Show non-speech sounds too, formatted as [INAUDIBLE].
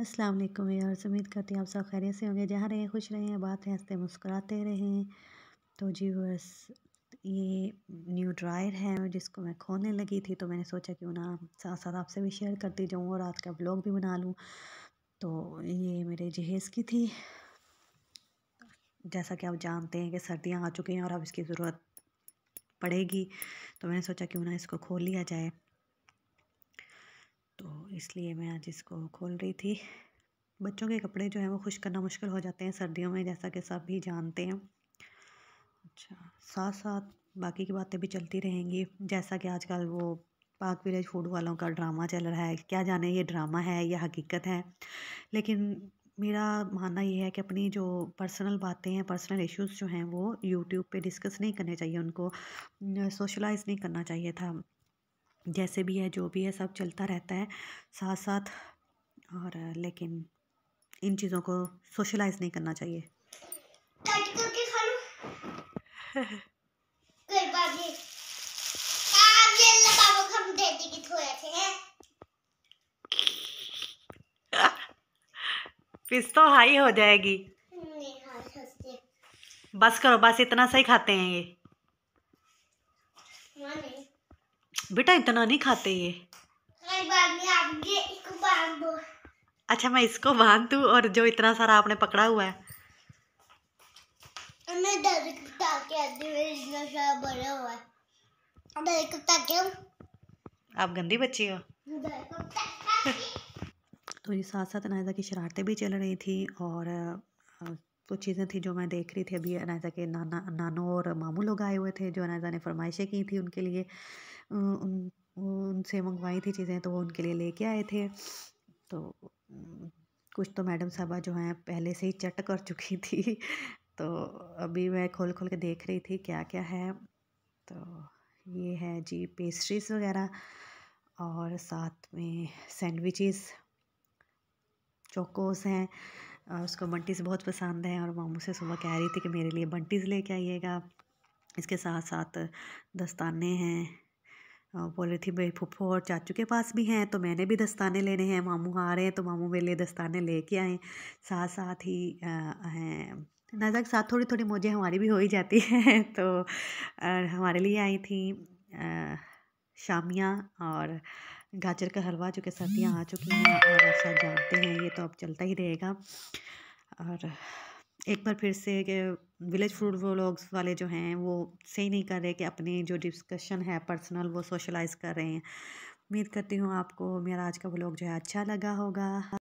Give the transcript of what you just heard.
अस्सलाम वालेकुम यार उम्मीद करती हूँ आप सब खैरियत से होंगे जहाँ रहें खुश रहें बात है हंसते मुस्कुराते रहें तो जी वर्स ये न्यू ड्रायर है जिसको मैं खोलने लगी थी तो मैंने सोचा क्यों ना साथ साथ आपसे भी शेयर करती जाऊँ और आज का ब्लॉग भी बना लूँ तो ये मेरे जहेज़ की थी जैसा कि आप जानते हैं कि सर्दियाँ आ चुकी हैं और अब इसकी ज़रूरत पड़ेगी तो मैंने सोचा क्यों ना इसको खोल लिया जाए इसलिए मैं आज इसको खोल रही थी बच्चों के कपड़े जो हैं वो खुश करना मुश्किल हो जाते हैं सर्दियों में जैसा कि सब ही जानते हैं अच्छा साथ साथ बाकी की बातें भी चलती रहेंगी जैसा कि आजकल वो पाक विलेज फूड वालों का ड्रामा चल रहा है क्या जाने ये ड्रामा है या हकीकत है लेकिन मेरा मानना ये है कि अपनी जो पर्सनल बातें हैं पर्सनल इश्यूज़ जो हैं वो यूट्यूब पे डिस्कस नहीं करने चाहिए उनको सोशलाइज़ नहीं करना चाहिए था जैसे भी है जो भी है सब चलता रहता है साथ साथ और लेकिन इन चीज़ों को सोशलाइज नहीं करना चाहिए फिस [LAUGHS] तो हाई हो जाएगी बस करो बस इतना सही खाते हैं ये हाँ, बेटा इतना नहीं खाते ये अच्छा मैं इसको बांध दू और जो इतना सारा आपने पकड़ा हुआ है आप गंदी बच्ची हो [LAUGHS] तो ये साथ साथ नायदा की शरारतें भी चल रही थी और वो चीज़ें थी जो मैं देख रही थी अभी अनाजा के नाना नानो और मामू लोग आए हुए थे जो अनाजा ने फरमाइशें की थी उनके लिए उन उनसे मंगवाई थी चीज़ें तो वो उनके लिए लेके आए थे तो कुछ तो मैडम साहबा जो हैं पहले से ही चट कर चुकी थी तो अभी मैं खोल खोल के देख रही थी क्या क्या है तो ये है जी पेस्ट्रीज वगैरह और साथ में सैंडविचेस चोकोस हैं उसको बंटीज़ बहुत पसंद है और मामू से सुबह कह रही थी कि मेरे लिए बंटीज़ लेके आइएगा इसके साथ साथ दस्ताने हैं बोल रही थी मेरे फूफो और चाचू के पास भी हैं तो मैंने भी दस्ताने लेने हैं मामू आ रहे हैं तो मामू मेरे लिए दस्ताने लेके आए साथ साथ ही हैं नज़र के साथ थोड़ी थोड़ी मौजें हमारी भी हो ही जाती [LAUGHS] हैं तो हमारे लिए आई थी शामियाँ और गाजर का हलवा जो कि सर्दियाँ आ चुकी हैं और आप सब जानते हैं ये तो अब चलता ही रहेगा और एक बार फिर से विलेज फूड व्लॉग्स वाले जो हैं वो सही नहीं कर रहे कि अपनी जो डिस्कशन है पर्सनल वो सोशलाइज़ कर रहे हैं उम्मीद करती हूँ आपको मेरा आज का व्लॉग जो है अच्छा लगा होगा